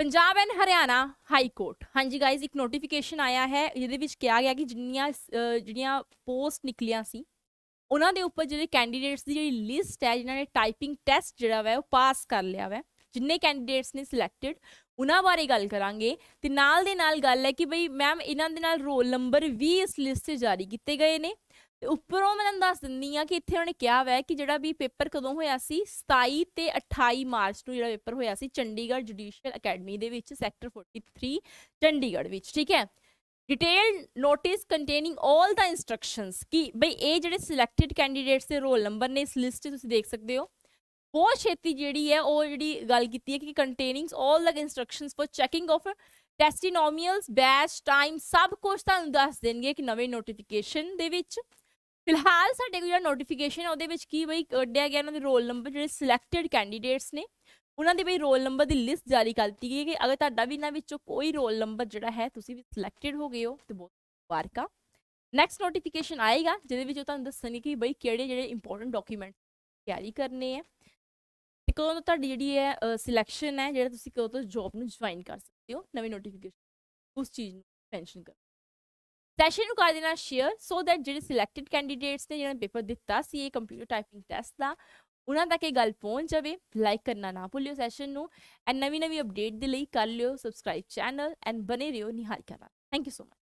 Punjab and Haryana high court ਹਾਂਜੀ guys ਇੱਕ notification ਆਇਆ ਹੈ ਜਿਹਦੇ ਵਿੱਚ ਕਿਹਾ ਗਿਆ ਕਿ ਜਿੰਨੀਆਂ ਜਿਹੜੀਆਂ ਪੋਸਟ ਨਿਕਲੀਆਂ ਸੀ ਉਹਨਾਂ ਦੇ ਉੱਪਰ ਜਿਹੜੇ ਕੈਂਡੀਡੇਟਸ ਦੀ ਜਿਹੜੀ ਲਿਸਟ ਹੈ ਜਿਨ੍ਹਾਂ ਨੇ ਟਾਈਪਿੰਗ ਟੈਸਟ ਜਿਹੜਾ ਵਾ ਉਹ ਪਾਸ ਕਰ ਲਿਆ ਵਾ ਜਿੰਨੇ ਕੈਂਡੀਡੇਟਸ ਨੇ ਸਿਲੈਕਟਡ ਉਹਨਾਂ ਬਾਰੇ ਗੱਲ ਕਰਾਂਗੇ ਤੇ ਨਾਲ ਦੇ ਨਾਲ ਗੱਲ ਹੈ ਕਿ ਬਈ ਮੈਮ ਇਹਨਾਂ ਦੇ ਨਾਲ ਰੋਲ ਨੰਬਰ ਵੀ ਇਸ ਲਿਸਟ 'ਚ ਜਾਰੀ ਕੀਤੇ ਗਏ ਨੇ ਤੇ ਉੱਪਰੋਂ ਮੈਂ ਤੁਹਾਨੂੰ ਦੱਸ ਦਿੰਦੀ ਆ ਕਿ ਇੱਥੇ ਉਹਨੇ ਕਿਹਾ ਹੋਇਆ ਕਿ ਜਿਹੜਾ ਵੀ ਪੇਪਰ ਕਦੋਂ ਹੋਇਆ ਸੀ 27 ਤੇ 28 ਮਾਰਚ ਨੂੰ ਜਿਹੜਾ ਪੇਪਰ ਹੋਇਆ ਸੀ ਚੰਡੀਗੜ੍ਹ ਜੁਡੀਸ਼ੀਅਲ ਅਕੈਡਮੀ ਦੇ ਵਿੱਚ ਸੈਕਟਰ 43 ਚੰਡੀਗੜ੍ਹ ਵਿੱਚ ਠੀਕ ਹੈ ਡਿਟੇਲ ਨੋਟਿਸ ਕੰਟੇਨਿੰਗ 올 ਦਾ ਇਨਸਟਰਕਸ਼ਨਸ ਕਿ ਬਈ ਇਹ ਜਿਹੜੇ ਸਿਲੈਕਟਡ ਕੈਂਡੀਡੇਟਸ ਦੇ ਰੋਲ ਨੰਬਰ ਨੇ ਇਸ ਲਿਸਟ 'ਚ ਤੁਸੀਂ ਦੇਖ ਸਕਦੇ ਹੋ ਬਹੁਤ ਛੇਤੀ ਜਿਹੜੀ ਹੈ ਉਹ ਜਿਹੜੀ ਗੱਲ ਕੀਤੀ ਹੈ ਕਿ ਕੰਟੇਨਿੰਗਸ 올 ਦਾ instructions for checking of testimonials batch time ਸਭ ਕੁਝ ਤੁਹਾਨੂੰ ਦੱਸ ਦੇਣਗੇ ਕਿ ਨਵੇਂ ਨੋਟੀਫਿਕੇਸ਼ਨ ਦੇ ਵਿੱਚ ਫਿਲਹਾਲ ਸਾਡੇ ਕੋਲ ਜਿਹੜਾ ਨੋਟੀਫਿਕੇਸ਼ਨ ਹੈ ਉਹਦੇ ਵਿੱਚ ਕੀ ਬਈ ਕੱਢਿਆ ਗਿਆ ਉਹਨਾਂ ਦੇ ਰੋਲ ਨੰਬਰ ਜਿਹੜੇ ਸਿਲੈਕਟਡ ਕੈਂਡੀਡੇਟਸ ਨੇ ਉਹਨਾਂ ਦੇ ਬਈ ਰੋਲ ਨੰਬਰ ਦੀ ਲਿਸਟ ਜਾਰੀ ਕਰ ਦਿੱਤੀ ਗਈ ਹੈ ਕਿ ਅਗਰ ਤੁਹਾਡਾ ਵੀ ਇਹਨਾਂ ਵਿੱਚੋਂ ਕੋਈ ਰੋਲ ਨੰਬਰ ਜਿਹੜਾ ਹੈ ਤੁਸੀਂ ਵੀ ਸਿਲੈਕਟਡ ਹੋ ਗਏ ਹੋ ਤੇ ਬਹੁਤ ਮੁਬਾਰਕਾਂ ਨੈਕਸਟ ਨੋਟੀਫਿਕੇਸ਼ਨ ਆਏਗਾ ਜਿਹਦੇ ਵਿੱਚ ਉਹ ਤੁਹਾਨੂੰ ਦੱਸਣਗੇ ਕਿ ਬਈ ਕਿਹੜੇ ਜਿਹੜੇ ਇੰਪੋਰਟੈਂਟ ਡਾਕੂਮੈਂਟ ਕੈਰੀ ਕਰਨੇ ਆ ਤੇ ਕਦੋਂ ਤੋਂ ਤੁਹਾਡੀ ਜਿਹੜੀ ਹੈ ਸਿਲੈਕਸ਼ਨ ਹੈ ਜਿਹੜਾ ਤੁਸੀਂ ਕਦੋਂ ਤੋਂ ਜੌਬ ਨੂੰ ਜੁਆਇਨ ਕਰ ਸਕਦੇ ਹੋ ਨਵੀਂ ਨੋਟੀਫਿਕੇਸ਼ਨ ਉਸ ਚੀਜ਼ ਨੂੰ ਟੈਂਸ਼ਨ ਕਰ ਸੈਸ਼ਨ ਨੂੰ ਕਰ ਦੇਣਾ ਸ਼ੇਅਰ ਸੋ ਦੈਟ ਜਿਹੜੇ ਸਿਲੈਕਟਡ ਕੈਂਡੀਡੇਟਸ ਨੇ ਜਿਹਨਾਂ ਪੇਪਰ ਦਿੱਤਾ ਸੀ ਇਹ ਕੰਪਿਊਟਰ ਟਾਈਪਿੰਗ ਟੈਸਟ ਦਾ ਉਹਨਾਂ ਤੱਕ ਇਹ ਗੱਲ ਪਹੁੰਚ ਜਾਵੇ ਲਾਈਕ ਕਰਨਾ ਨਾ ਭੁੱਲਿਓ ਸੈਸ਼ਨ ਨੂੰ ਐਂਡ ਨਵੀਂ ਨਵੀਂ ਅਪਡੇਟ ਦੇ ਲਈ ਕਰ ਲਿਓ ਸਬਸਕ੍ਰਾਈਬ ਚੈਨਲ ਐਂਡ ਬਨੇ ਰਿਓ ਨਿਹਾਲ ਕਰਾ ਥੈਂਕ ਯੂ ਸੋ ਮਚ